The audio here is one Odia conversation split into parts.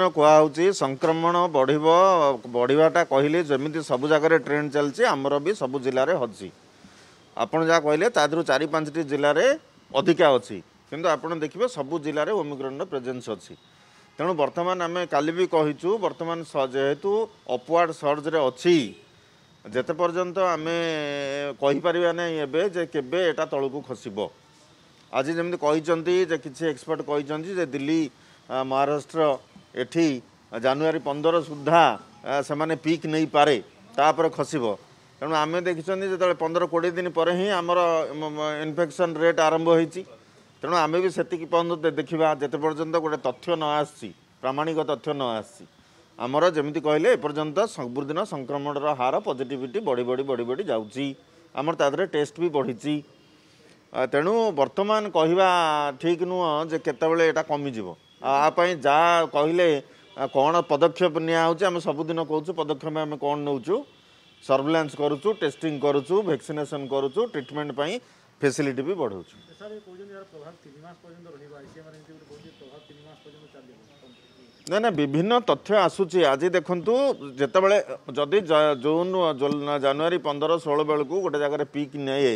କୁହାହେଉଛି ସଂକ୍ରମଣ ବଢ଼ିବ ବଢ଼ିବାଟା କହିଲେ ଯେମିତି ସବୁ ଜାଗାରେ ଟ୍ରେଣ୍ଡ ଚାଲିଛି ଆମର ବି ସବୁ ଜିଲ୍ଲାରେ ଅଛି ଆପଣ ଯାହା କହିଲେ ତା ଦେହରୁ ଚାରି ପାଞ୍ଚଟି ଜିଲ୍ଲାରେ ଅଧିକା ଅଛି କିନ୍ତୁ ଆପଣ ଦେଖିବେ ସବୁ ଜିଲ୍ଲାରେ ଓମିକ୍ରନ୍ର ପ୍ରେଜେନ୍ସ ଅଛି ତେଣୁ ବର୍ତ୍ତମାନ ଆମେ କାଲି ବି କହିଛୁ ବର୍ତ୍ତମାନ ଯେହେତୁ ଅପୱାର୍ଡ଼ ସର୍ଜରେ ଅଛି ଯେତେ ପର୍ଯ୍ୟନ୍ତ ଆମେ କହିପାରିବା ନାହିଁ ଏବେ ଯେ କେବେ ଏଟା ତଳକୁ ଖସିବ ଆଜି ଯେମିତି କହିଛନ୍ତି ଯେ କିଛି ଏକ୍ସପର୍ଟ କହିଛନ୍ତି ଯେ ଦିଲ୍ଲୀ ମହାରାଷ୍ଟ୍ର ଏଠି ଜାନୁଆରୀ ପନ୍ଦର ସୁଦ୍ଧା ସେମାନେ ପିକ୍ ନେଇପାରେ ତାପରେ ଖସିବ ତେଣୁ ଆମେ ଦେଖିଛନ୍ତି ଯେତେବେଳେ ପନ୍ଦର କୋଡ଼ିଏ ଦିନ ପରେ ହିଁ ଆମର ଇନଫେକ୍ସନ୍ ରେଟ୍ ଆରମ୍ଭ ହୋଇଛି ତେଣୁ ଆମେ ବି ସେତିକି ପର୍ଯ୍ୟନ୍ତ ଦେଖିବା ଯେତେ ପର୍ଯ୍ୟନ୍ତ ଗୋଟେ ତଥ୍ୟ ନ ଆସିଛି ପ୍ରାମାଣିକ ତଥ୍ୟ ନ ଆସିଛି ଆମର ଯେମିତି କହିଲେ ଏପର୍ଯ୍ୟନ୍ତ ସବୁଦିନ ସଂକ୍ରମଣର ହାର ପଜିଟିଭିଟି ବଢ଼ି ବଢ଼ି ବଢ଼ି ବଢ଼ି ଯାଉଛି ଆମର ତା ଦେହରେ ଟେଷ୍ଟ ବି ବଢ଼ିଛି ତେଣୁ ବର୍ତ୍ତମାନ କହିବା ଠିକ୍ ନୁହଁ ଯେ କେତେବେଳେ ଏଇଟା କମିଯିବ ପାଇଁ ଯାହା କହିଲେ କ'ଣ ପଦକ୍ଷେପ ନିଆ ହେଉଛି ଆମେ ସବୁଦିନ କହୁଛୁ ପଦକ୍ଷେପ ଆମେ କ'ଣ ନେଉଛୁ ସର୍ଭେଲାନ୍ସ କରୁଛୁ ଟେଷ୍ଟିଂ କରୁଛୁ ଭ୍ୟାକ୍ସିନେସନ୍ କରୁଛୁ ଟ୍ରିଟମେଣ୍ଟ ପାଇଁ ଫେସିଲିଟି ବି ବଢ଼ଉଛୁ ନା ନା ବିଭିନ୍ନ ତଥ୍ୟ ଆସୁଛି ଆଜି ଦେଖନ୍ତୁ ଯେତେବେଳେ ଯଦି ଜୁନ୍ ଜାନୁଆରୀ ପନ୍ଦର ଷୋହଳ ବେଳକୁ ଗୋଟେ ଜାଗାରେ ପିକ୍ ନେଇ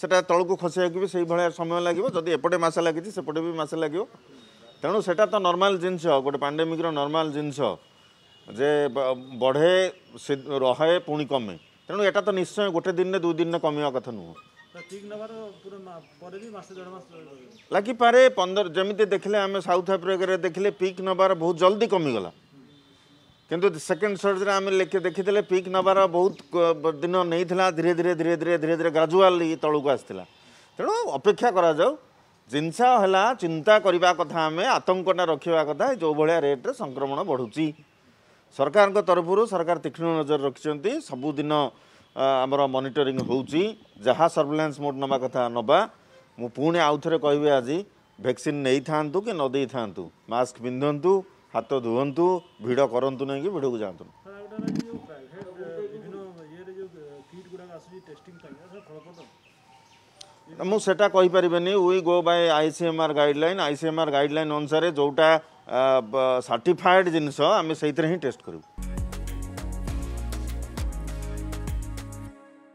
ସେଇଟା ତଳକୁ ଖସିବାକୁ ବି ସେଇଭଳିଆ ସମୟ ଲାଗିବ ଯଦି ଏପଟେ ମାସ ଲାଗିଛି ସେପଟେ ବି ମାସ ଲାଗିବ ତେଣୁ ସେଇଟା ତ ନର୍ମାଲ୍ ଜିନିଷ ଗୋଟେ ପାଣ୍ଡେମିକ୍ର ନର୍ମାଲ୍ ଜିନିଷ ଯେ ବଢ଼େ ରହେ ପୁଣି କମେ ତେଣୁ ଏଇଟା ତ ନିଶ୍ଚୟ ଗୋଟେ ଦିନରେ ଦୁଇ ଦିନରେ କମିବା କଥା ନୁହଁ ଲାଗିପାରେ ପନ୍ଦର ଯେମିତି ଦେଖିଲେ ଆମେ ସାଉଥ ଆଫ୍ରିକାରେ ଦେଖିଲେ ପିକ୍ ନେବାର ବହୁତ ଜଲ୍ଦି କମିଗଲା କିନ୍ତୁ ସେକେଣ୍ଡ ସର୍ଜରେ ଆମେ ଦେଖିଥିଲେ ପିକ୍ ନେବାର ବହୁତ ଦିନ ନେଇଥିଲା ଧୀରେ ଧୀରେ ଧୀରେ ଧୀରେ ଧୀରେ ଧୀରେ ଗ୍ରାଜୁଆଲି ତଳକୁ ଆସିଥିଲା ତେଣୁ ଅପେକ୍ଷା କରାଯାଉ ଜିନିଷ ହେଲା ଚିନ୍ତା କରିବା କଥା ଆମେ ଆତଙ୍କଟା ରଖିବା କଥା ଯେଉଁଭଳିଆ ରେଟ୍ରେ ସଂକ୍ରମଣ ବଢ଼ୁଛି ସରକାରଙ୍କ ତରଫରୁ ସରକାର ତୀକ୍ଷ୍ଣ ନଜର ରଖିଛନ୍ତି ସବୁଦିନ ଆମର ମନିଟରିଂ ହେଉଛି ଯାହା ସର୍ଭେଲାନ୍ସ ମୋଡ୍ ନେବା କଥା ନେବା ମୁଁ ପୁଣି ଆଉ ଥରେ କହିବି ଆଜି ଭ୍ୟାକ୍ସିନ୍ ନେଇଥାନ୍ତୁ କି ନ ଦେଇଥାନ୍ତୁ ମାସ୍କ ପିନ୍ଧନ୍ତୁ ହାତ ଧୁଅନ୍ତୁ ଭିଡ଼ କରନ୍ତୁ ନାହିଁ କି ଭିଡ଼କୁ ଯାଆନ୍ତୁ ମୁଁ ସେଟା କହିପାରିବିନି we go by I C M R guideline I C M R guideline ଅନୁସାରେ ଯେଉଁଟା ସାର୍ଟିଫାଏଡ଼୍ ଜିନିଷ ଆମେ ସେଇଥିରେ ହିଁ ଟେଷ୍ଟ କରିବୁ